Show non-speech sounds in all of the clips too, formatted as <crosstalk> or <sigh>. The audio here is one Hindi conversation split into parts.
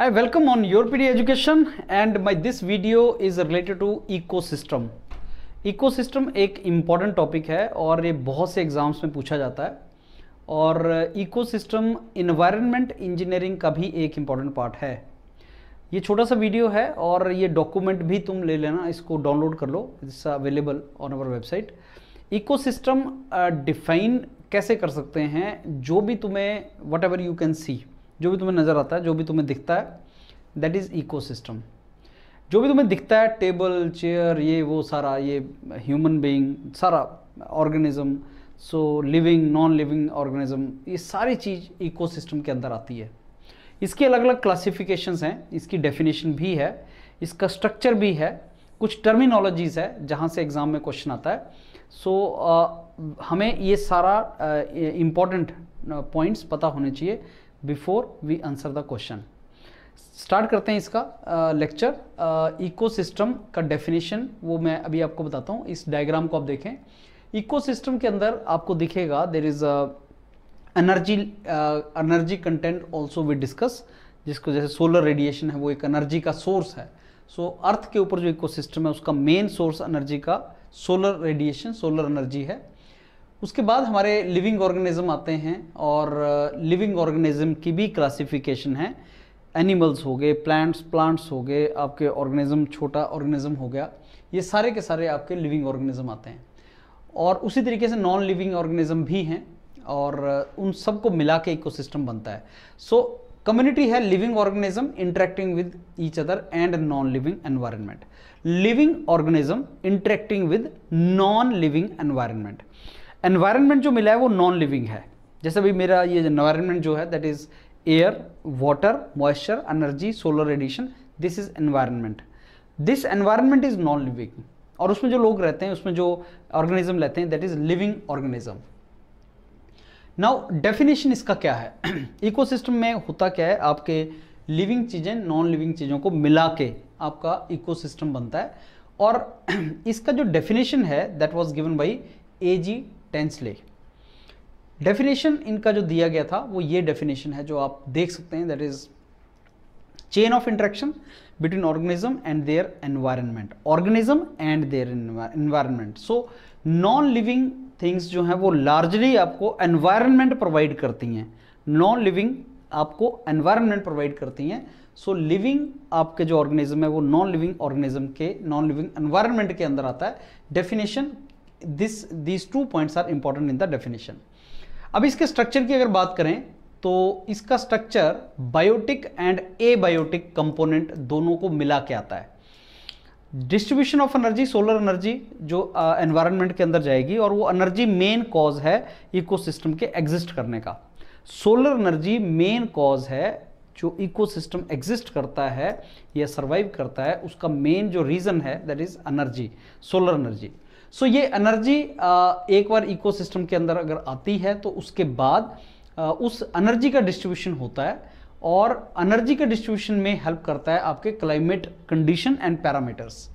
I welcome on your P D education and my this video is related to ecosystem ecosystem एक इम्पॉर्टेंट टॉपिक है और ये बहुत से एग्ज़ाम्स में पूछा जाता है और इको सिस्टम इन्वायरमेंट इंजीनियरिंग का भी एक इम्पॉर्टेंट पार्ट है ये छोटा सा वीडियो है और ये डॉक्यूमेंट भी तुम ले लेना इसको डाउनलोड कर लो it's available on our website ecosystem define कैसे कर सकते हैं जो भी तुम्हें whatever you can see जो भी तुम्हें नज़र आता है जो भी तुम्हें दिखता है दैट इज़ इको जो भी तुम्हें दिखता है टेबल चेयर ये वो सारा ये ह्यूमन बीइंग सारा organism so living non living organism ये सारी चीज़ इकोसिस्टम के अंदर आती है इसके अलग अलग क्लासिफिकेशंस हैं इसकी डेफिनेशन भी है इसका स्ट्रक्चर भी है कुछ टर्मिनोलॉजीज़ है जहाँ से एग्ज़ाम में क्वेश्चन आता है सो so, uh, हमें ये सारा इम्पॉर्टेंट uh, पॉइंट्स पता होने चाहिए before we answer the question start करते हैं इसका लेक्चर इकोसिस्टम का डेफिनेशन वो मैं अभी आपको बताता हूँ इस डायग्राम को आप देखें इकोसिस्टम के अंदर आपको दिखेगा there is energy energy content also we discuss जिसको जैसे सोलर रेडिएशन है वो एक अनर्जी का सोर्स है सो so, अर्थ के ऊपर जो इकोसिस्टम है उसका मेन सोर्स अनर्जी का सोलर रेडिएशन सोलर अनर्जी है उसके बाद हमारे लिविंग ऑर्गेनिज्म आते हैं और लिविंग ऑर्गेनिज्म की भी क्लासिफिकेशन है एनिमल्स हो गए प्लांट्स प्लांट्स हो गए आपके ऑर्गेनिज्म छोटा ऑर्गेनिज्म हो गया ये सारे के सारे आपके लिविंग ऑर्गेनिज्म आते हैं और उसी तरीके से नॉन लिविंग ऑर्गेनिज्म भी हैं और उन सबको मिला के इकोसिस्टम बनता है सो कम्युनिटी है living organism interacting with each other and non living environment living organism interacting with non living environment environment जो मिला है वो नॉन लिविंग है जैसे भी मेरा ये एनवायरनमेंट जो है that is air water moisture energy solar radiation this is environment this environment is non living और उसमें जो लोग रहते हैं उसमें जो ऑर्गेनिज्म रहते हैं that is living organism now definition इसका क्या है इकोसिस्टम <clears throat> में होता क्या है आपके लिविंग चीज़ें नॉन लिविंग चीज़ों को मिला के आपका इकोसिस्टम बनता है और <clears throat> इसका जो डेफिनेशन है that was given by A G Tansley definition इनका जो दिया गया था वो ये डेफिनेशन है जो आप देख सकते हैं that is chain of interaction between organism and their environment organism and their environment so non living things जो हैं वो लार्जली आपको एनवायरनमेंट प्रोवाइड करती हैं नॉन लिविंग आपको एनवायरनमेंट प्रोवाइड करती हैं सो लिविंग आपके जो ऑर्गेनिज्म है वो नॉन लिविंग ऑर्गेनिज्म के नॉन लिविंग एनवायरनमेंट के अंदर आता है definition this these two points are important in the definition अब इसके स्ट्रक्चर की अगर बात करें तो इसका structure biotic and abiotic component दोनों को मिला के आता है distribution of energy solar energy जो एनवायरनमेंट uh, के अंदर जाएगी और वो एनर्जी मेन कॉज है इकोसिस्टम के एग्जिस्ट करने का सोलर एनर्जी मेन कॉज है जो इकोसिस्टम एग्जिस्ट करता है या सर्वाइव करता है उसका मेन जो रीज़न है that is energy solar energy so ये एनर्जी एक बार इकोसिस्टम के अंदर अगर आती है तो उसके बाद उस एनर्जी का डिस्ट्रीब्यूशन होता है और एनर्जी के डिस्ट्रीब्यूशन में हेल्प करता है आपके क्लाइमेट कंडीशन एंड पैरामीटर्स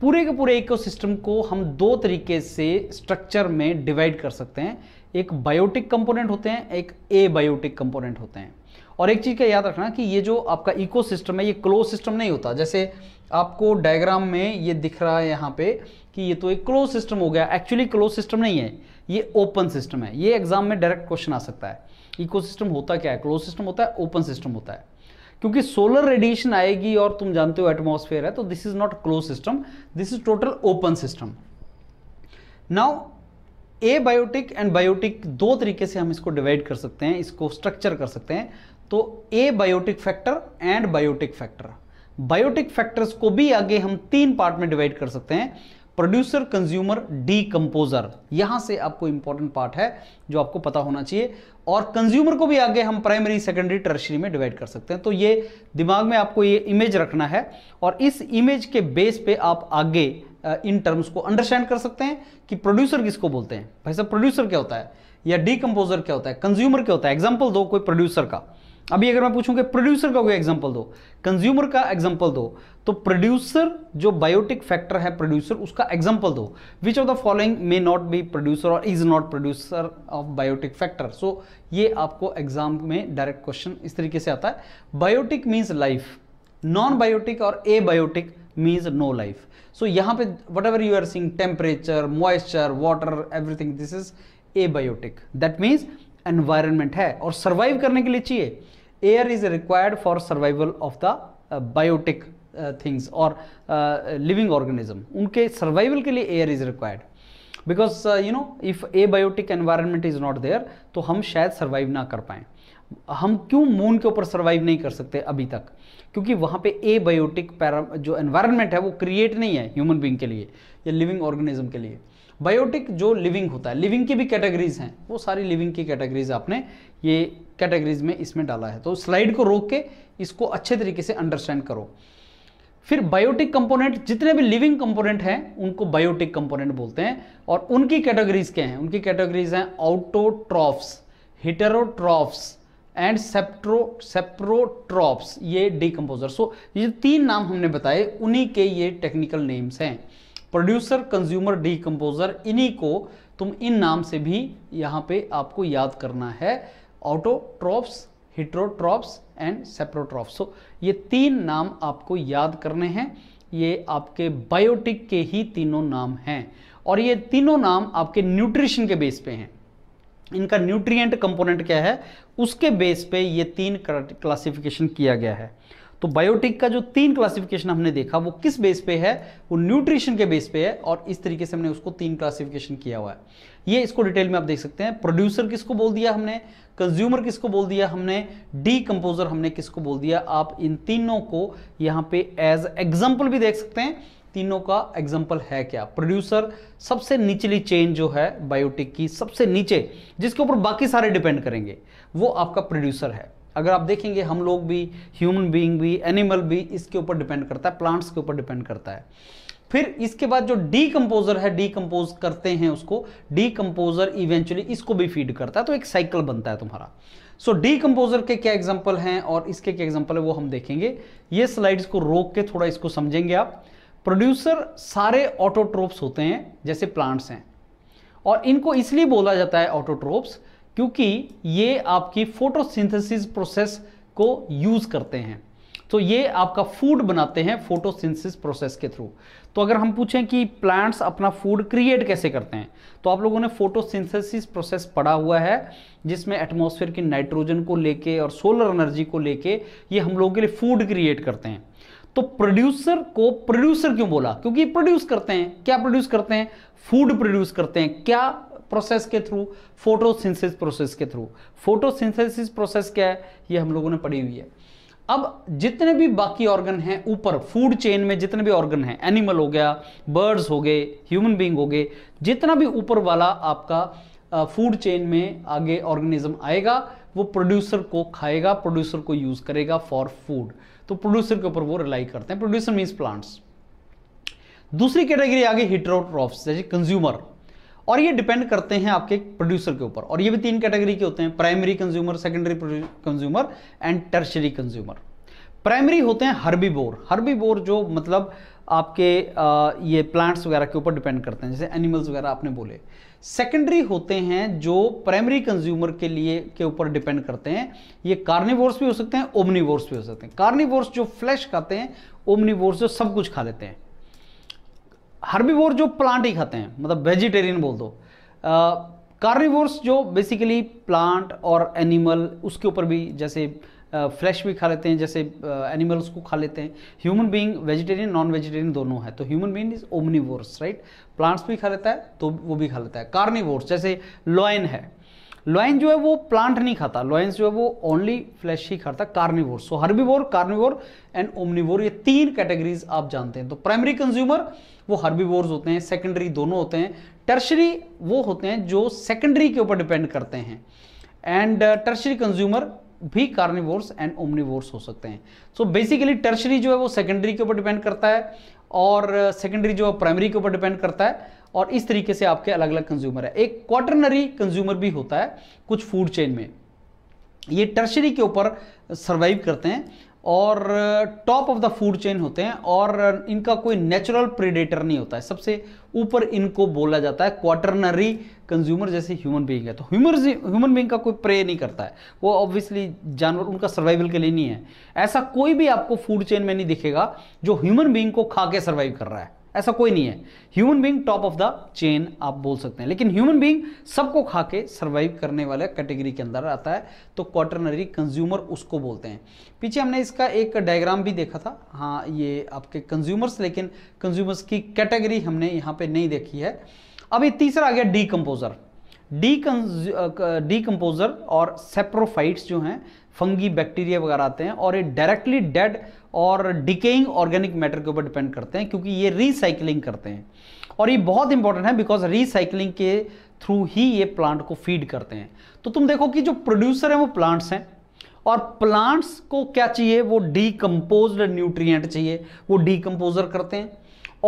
पूरे के पूरे इकोसिस्टम को हम दो तरीके से स्ट्रक्चर में डिवाइड कर सकते हैं एक बायोटिक कंपोनेंट होते हैं एक ए बायोटिक कंपोनेंट होते हैं और एक चीज़ का याद रखना कि ये जो आपका इकोसिस्टम है ये क्लोज सिस्टम नहीं होता जैसे आपको डायग्राम में ये दिख रहा है यहाँ पे कि ये तो एक क्लोज सिस्टम हो गया एक्चुअली क्लोज सिस्टम नहीं है ये ओपन सिस्टम है ये एग्जाम में डायरेक्ट क्वेश्चन आ सकता है इकोसिस्टम होता क्या है क्लोज सिस्टम होता है ओपन सिस्टम होता है क्योंकि सोलर रेडिएशन आएगी और तुम जानते हो एटमोसफेयर है तो this is not close system this is total open system now abiotic and biotic दो तरीके से हम इसको डिवाइड कर सकते हैं इसको स्ट्रक्चर कर सकते हैं तो abiotic factor and biotic factor biotic factors को भी आगे हम तीन पार्ट में डिवाइड कर सकते हैं प्रोड्यूसर कंज्यूमर डी कंपोजर यहां से आपको इंपॉर्टेंट पार्ट है जो आपको पता होना चाहिए और कंज्यूमर को भी आगे हम प्राइमरी सेकेंडरी टर्शरी में डिवाइड कर सकते हैं तो ये दिमाग में आपको ये इमेज रखना है और इस इमेज के बेस पे आप आगे इन टर्म्स को अंडरस्टैंड कर सकते हैं कि प्रोड्यूसर किसको बोलते हैं भाई साहब प्रोड्यूसर क्या होता है या डी क्या होता है कंज्यूमर क्या होता है एग्जाम्पल दो कोई प्रोड्यूसर का अभी अगर मैं पूछूं कि प्रोड्यूसर का कोई एग्जाम्पल दो कंज्यूमर का एग्जाम्पल दो तो प्रोड्यूसर जो बायोटिक फैक्टर है प्रोड्यूसर उसका एग्जाम्पल दो which of the following may not be producer और is not producer of biotic factor so ये आपको एग्जाम में डायरेक्ट क्वेश्चन इस तरीके से आता है biotic means life non biotic और abiotic means no life so यहाँ पे whatever you are seeing temperature moisture water everything this is abiotic that means environment है और सर्वाइव करने के लिए चाहिए air is required for survival of the biotic things और लिविंग uh, ऑर्गेनिज्म उनके सर्वाइवल के लिए air is required because you know if abiotic environment is not there तो हम शायद सर्वाइव ना कर पाएँ हम क्यों मून के ऊपर सर्वाइव नहीं कर सकते अभी तक क्योंकि वहाँ पे ए बायोटिक पैरा जो एनवायरनमेंट है वो क्रिएट नहीं है ह्यूमन बींग के लिए या लिविंग ऑर्गेनिज्म के लिए बायोटिक जो लिविंग होता है लिविंग की भी कैटेगरीज हैं वो सारी लिविंग की कैटेगरीज आपने ये कैटेगरीज में इसमें डाला है तो स्लाइड को रोक के इसको अच्छे तरीके से अंडरस्टैंड करो फिर बायोटिक कंपोनेंट जितने भी लिविंग कंपोनेंट हैं उनको बायोटिक कंपोनेंट बोलते हैं और उनकी कैटेगरीज क्या हैं उनकी कैटेगरीज हैं autotrophs heterotrophs and sapro saprotrophs ये डिकम्पोजर सो ये तीन नाम हमने बताए उन्हीं के ये टेक्निकल नेम्स हैं प्रोड्यूसर कंज्यूमर डीकम्पोजर इन्हीं को तुम इन नाम से भी यहाँ पे आपको याद करना है autotrophs heterotrophs and saprotrophs so ये तीन नाम आपको याद करने हैं ये आपके बायोटिक के ही तीनों नाम हैं और ये तीनों नाम आपके न्यूट्रिशन के बेस पे हैं इनका न्यूट्रिएंट कंपोनेंट क्या है उसके बेस पे ये तीन क्लासिफिकेशन किया गया है तो बायोटिक का जो तीन क्लासिफिकेशन हमने देखा वो किस बेस पे है वो न्यूट्रिशन के बेस पे है और इस तरीके से हमने उसको तीन क्लासिफिकेशन किया हुआ है ये इसको डिटेल में आप देख सकते हैं प्रोड्यूसर किसको बोल दिया हमने कंज्यूमर किसको बोल दिया हमने डीकम्पोजर हमने किसको बोल दिया आप इन तीनों को यहाँ पे एज एग्जाम्पल भी देख सकते हैं तीनों का एग्जाम्पल है क्या प्रोड्यूसर सबसे निचली चेन जो है बायोटिक की सबसे नीचे जिसके ऊपर बाकी सारे डिपेंड करेंगे वो आपका प्रोड्यूसर है अगर आप देखेंगे हम लोग भी ह्यूमन बीइंग भी एनिमल भी इसके ऊपर डिपेंड करता है प्लांट्स के ऊपर डिपेंड करता है फिर इसके बाद जो डीकम्पोजर है डीकम्पोज करते हैं उसको डीकम्पोजर इवेंचुअली इसको भी फीड करता है तो एक साइकिल बनता है तुम्हारा सो so, डीकम्पोजर के क्या एग्जाम्पल हैं और इसके क्या एग्जाम्पल है वो हम देखेंगे ये स्लाइड्स को रोक के थोड़ा इसको समझेंगे आप प्रोड्यूसर सारे ऑटोट्रोप्स होते हैं जैसे प्लांट्स हैं और इनको इसलिए बोला जाता है ऑटोट्रोप्स क्योंकि ये आपकी फोटोसिंथेसिस प्रोसेस को यूज़ करते हैं तो ये आपका फूड बनाते हैं फोटोसिंथेसिस प्रोसेस के थ्रू तो अगर हम पूछें कि प्लांट्स अपना फूड क्रिएट कैसे करते हैं तो आप लोगों ने फोटोसिंथेसिस प्रोसेस पढ़ा हुआ है जिसमें एटमॉस्फेयर की नाइट्रोजन को लेके और सोलर एनर्जी को लेके ये हम लोगों के लिए फूड क्रिएट करते हैं तो प्रोड्यूसर को प्रोड्यूसर क्यों बोला क्योंकि प्रोड्यूस करते हैं क्या प्रोड्यूस करते हैं फूड प्रोड्यूस करते हैं क्या प्रोसेस के थ्रू फोटोसिंथेसिस प्रोसेस के थ्रू फोटोसिंथेसिस प्रोसेस क्या है ये हम लोगों ने पढ़ी हुई है अब जितने भी बाकी ऑर्गन हैं ऊपर फूड चेन में जितने भी ऑर्गन हैं एनिमल हो गया बर्ड्स हो गए ह्यूमन बींग हो गए जितना भी ऊपर वाला आपका फूड चेन में आगे ऑर्गेनिज्म आएगा वो प्रोड्यूसर को खाएगा प्रोड्यूसर को यूज़ करेगा फॉर फूड तो प्रोड्यूसर के ऊपर वो रिलाई करते हैं प्रोड्यूसर मीन्स प्लांट्स दूसरी कैटेगरी आगे गई हिट्रोट्रॉफ्स जैसे कंज्यूमर और ये डिपेंड करते हैं आपके प्रोड्यूसर के ऊपर और ये भी तीन कैटेगरी के होते हैं primary consumer secondary consumer and tertiary consumer primary होते हैं बोर हर्बी बोर जो मतलब आपके आ, ये प्लांट्स वगैरह के ऊपर डिपेंड करते हैं जैसे एनिमल्स वगैरह आपने बोले सेकेंडरी होते हैं जो प्राइमरी कंज्यूमर के लिए के ऊपर डिपेंड करते हैं ये कार्निवोर्स भी हो सकते हैं ओमनीवोर्स भी हो सकते हैं कार्निवोर्स जो फ्लैश खाते हैं ओमनीवोर्स जो सब कुछ खा लेते हैं हर्बीवोर जो प्लांट ही खाते हैं मतलब वेजिटेरियन बोल दो कार्निवोर्स जो बेसिकली प्लांट और एनिमल उसके ऊपर भी जैसे फ्लैश भी खा लेते हैं जैसे एनिमल्स को खा लेते हैं human being vegetarian non vegetarian दोनों है तो human being is omnivores right plants भी खा लेता है तो वो भी खा लेता है कार्निवोर्स जैसे लॉयन है लॉइन जो है वो प्लांट नहीं खाता लॉइन जो है वो ओनली फ्लैश ही खाता carnivore so herbivore carnivore and omnivore ये तीन कैटेगरीज आप जानते हैं तो प्राइमरी कंज्यूमर वो हर्बीवोर्स होते हैं सेकेंडरी दोनों होते हैं टर्शरी वो होते हैं जो सेकेंडरी के ऊपर डिपेंड करते हैं एंड टर्शरी कंज्यूमर भी कार्निवोर्स एंड ओमनिवोर्स हो सकते हैं सो बेसिकली टर्शरी जो है वो सेकेंडरी के ऊपर डिपेंड करता है और सेकेंडरी uh, जो है प्राइमरी के ऊपर डिपेंड करता है और इस तरीके से आपके अलग अलग कंज्यूमर है एक क्वार्टरनरी कंज्यूमर भी होता है कुछ फूड चेन में ये टर्शरी के ऊपर सर्वाइव करते हैं और top of the food chain होते हैं और इनका कोई नेचुरल प्रीडेटर नहीं होता है सबसे ऊपर इनको बोला जाता है क्वार्टरनरी कंज्यूमर जैसे ह्यूमन बीइंग है तो ह्यूमर ह्यूमन बीइंग का कोई प्रे नहीं करता है वो ऑब्वियसली जानवर उनका सर्वाइवल के लिए नहीं है ऐसा कोई भी आपको फूड चेन में नहीं दिखेगा जो ह्यूमन बीइंग को खा के सर्वाइव कर रहा है ऐसा कोई नहीं है human being top of the chain आप बोल सकते हैं लेकिन ह्यूमन बींग सबको खा के सर्वाइव करने वाले कैटेगरी के अंदर आता है तो क्वार्टरनरी कंज्यूमर उसको बोलते हैं पीछे हमने इसका एक डायग्राम भी देखा था हाँ ये आपके कंज्यूमर्स लेकिन कंज्यूमर्स की कैटेगरी हमने यहाँ पे नहीं देखी है अभी तीसरा आ गया डीकम्पोजर डीकम्पोजर और सेप्रोफाइट्स जो हैं फंगी बैक्टीरिया वगैरह आते हैं और ये डायरेक्टली डेड और डिकेइंग ऑर्गेनिक मैटर के ऊपर डिपेंड करते हैं क्योंकि ये रिसाइकलिंग करते हैं और ये बहुत इंपॉर्टेंट है बिकॉज रिसाइकलिंग के थ्रू ही ये प्लांट को फीड करते हैं तो तुम देखो कि जो प्रोड्यूसर हैं वो प्लांट्स हैं और प्लांट्स को क्या चाहिए वो डीकम्पोज न्यूट्रियट चाहिए वो डीकम्पोजर करते हैं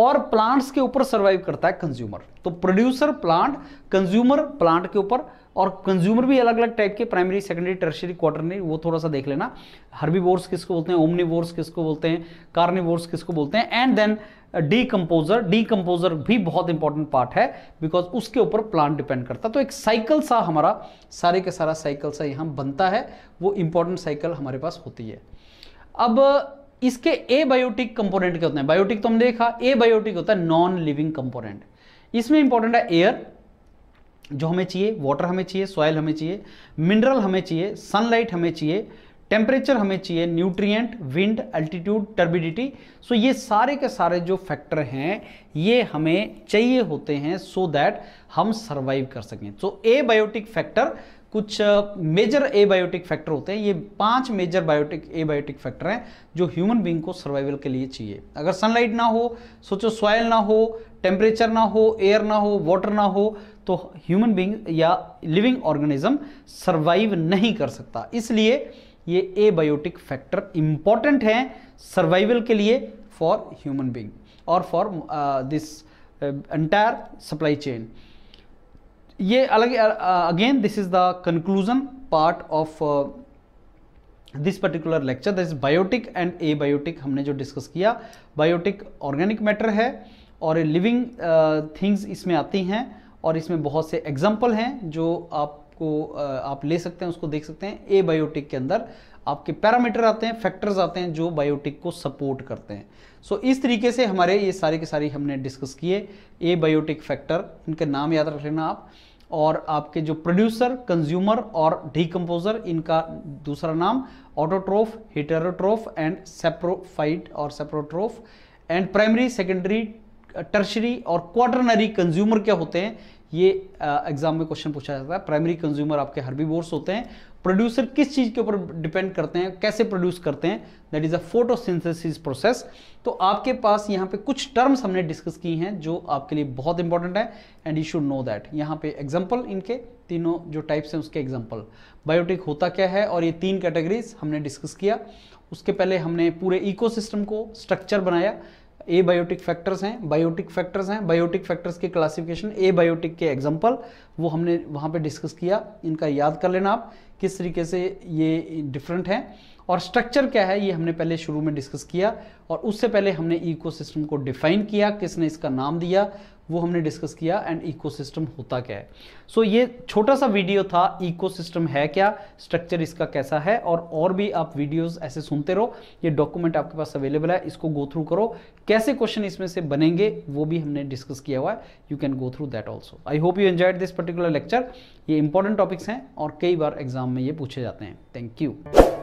और प्लांट्स के ऊपर सर्वाइव करता है कंज्यूमर तो प्रोड्यूसर प्लांट कंज्यूमर प्लांट के ऊपर और कंज्यूमर भी अलग अलग टाइप के प्राइमरी सेकेंडरी टर्शरी क्वार्टरनरी वो थोड़ा सा देख लेना बोर्स किसको बोलते हैं बोर्स किसको बोलते हैं बोर्स किसको बोलते हैं and then decomposer decomposer भी बहुत इंपॉर्टेंट पार्ट है बिकॉज उसके ऊपर प्लांट डिपेंड करता है तो एक साइकिल सा हमारा सारे के सारा साइकिल सा यहाँ बनता है वो इंपॉर्टेंट साइकिल हमारे पास होती है अब इसके ए बायोटिक कंपोनेंट क्या होते हैं बायोटिक तो हमने देखा ए बायोटिक होता है नॉन लिविंग कंपोनेंट इसमें इंपॉर्टेंट है एयर जो हमें चाहिए वाटर हमें चाहिए सॉयल हमें चाहिए मिनरल हमें चाहिए सनलाइट हमें चाहिए टेम्परेचर हमें चाहिए nutrient wind altitude turbidity so ये सारे के सारे जो फैक्टर हैं ये हमें चाहिए होते हैं सो so दैट हम सर्वाइव कर सकें सो ए बायोटिक फैक्टर कुछ मेजर एबायोटिक फैक्टर होते हैं ये पांच मेजर बायोटिक एबायोटिक फैक्टर हैं जो ह्यूमन बींग को सर्वाइवल के लिए चाहिए अगर सनलाइट ना हो सोचो सॉयल ना हो टेम्परेचर ना हो एयर ना हो वाटर ना हो तो ह्यूमन बींग या लिविंग ऑर्गेनिज्म सर्वाइव नहीं कर सकता इसलिए ये एबायोटिक फैक्टर इंपॉर्टेंट हैं सर्वाइवल के लिए फॉर ह्यूमन बींग और for this entire supply chain ये अलग again this is the conclusion part of this particular lecture this biotic and abiotic हमने जो डिस्कस किया बायोटिक ऑर्गेनिक मैटर है और लिविंग थिंग्स uh, इसमें आती हैं और इसमें बहुत से एग्जाम्पल हैं जो आपको uh, आप ले सकते हैं उसको देख सकते हैं ए बायोटिक के अंदर आपके पैरामीटर आते हैं फैक्टर्स आते हैं जो बायोटिक को सपोर्ट करते हैं सो so, इस तरीके से हमारे ये सारे के सारे हमने डिस्कस किए ए बायोटिक फैक्टर इनके नाम याद रख लेना आप और आपके जो प्रोड्यूसर कंज्यूमर और डीकम्पोजर इनका दूसरा नाम ऑटोट्रोफ हिटेरोट्रोफ एंड सेप्रोफाइट और saprotroph and primary secondary tertiary और क्वार्टरनरी कंज्यूमर क्या होते हैं ये एग्जाम में क्वेश्चन पूछा जाता है प्राइमरी कंज्यूमर आपके हर्बीवोर्स होते हैं प्रोड्यूसर किस चीज़ के ऊपर डिपेंड करते हैं कैसे प्रोड्यूस करते हैं that is a photosynthesis process तो आपके पास यहाँ पे कुछ टर्म्स हमने डिस्कस की हैं जो आपके लिए बहुत इंपॉर्टेंट है and you should know that यहाँ पे एग्जाम्पल इनके तीनों जो टाइप्स हैं उसके एग्जाम्पल बायोटिक होता क्या है और ये तीन कैटेगरीज हमने डिस्कस किया उसके पहले हमने पूरे इकोसिस्टम को स्ट्रक्चर बनाया ए बायोटिक फैक्टर्स हैं बायोटिक फैक्टर्स हैं बायोटिक फैक्टर्स के क्लासिफिकेशन ए बायोटिक के एग्जाम्पल वो हमने वहाँ पे डिस्कस किया इनका याद कर लेना आप किस तरीके से ये डिफरेंट हैं और स्ट्रक्चर क्या है ये हमने पहले शुरू में डिस्कस किया और उससे पहले हमने इकोसिस्टम को डिफाइन किया किसने इसका नाम दिया वो हमने डिस्कस किया एंड इकोसिस्टम होता क्या है सो so, ये छोटा सा वीडियो था इकोसिस्टम है क्या स्ट्रक्चर इसका कैसा है और और भी आप वीडियोस ऐसे सुनते रहो ये डॉक्यूमेंट आपके पास अवेलेबल है इसको गो थ्रू करो कैसे क्वेश्चन इसमें से बनेंगे वो भी हमने डिस्कस किया हुआ है you can go through that also I hope you enjoyed this particular lecture ये इंपॉर्टेंट टॉपिक्स हैं और कई बार एग्जाम में ये पूछे जाते हैं थैंक यू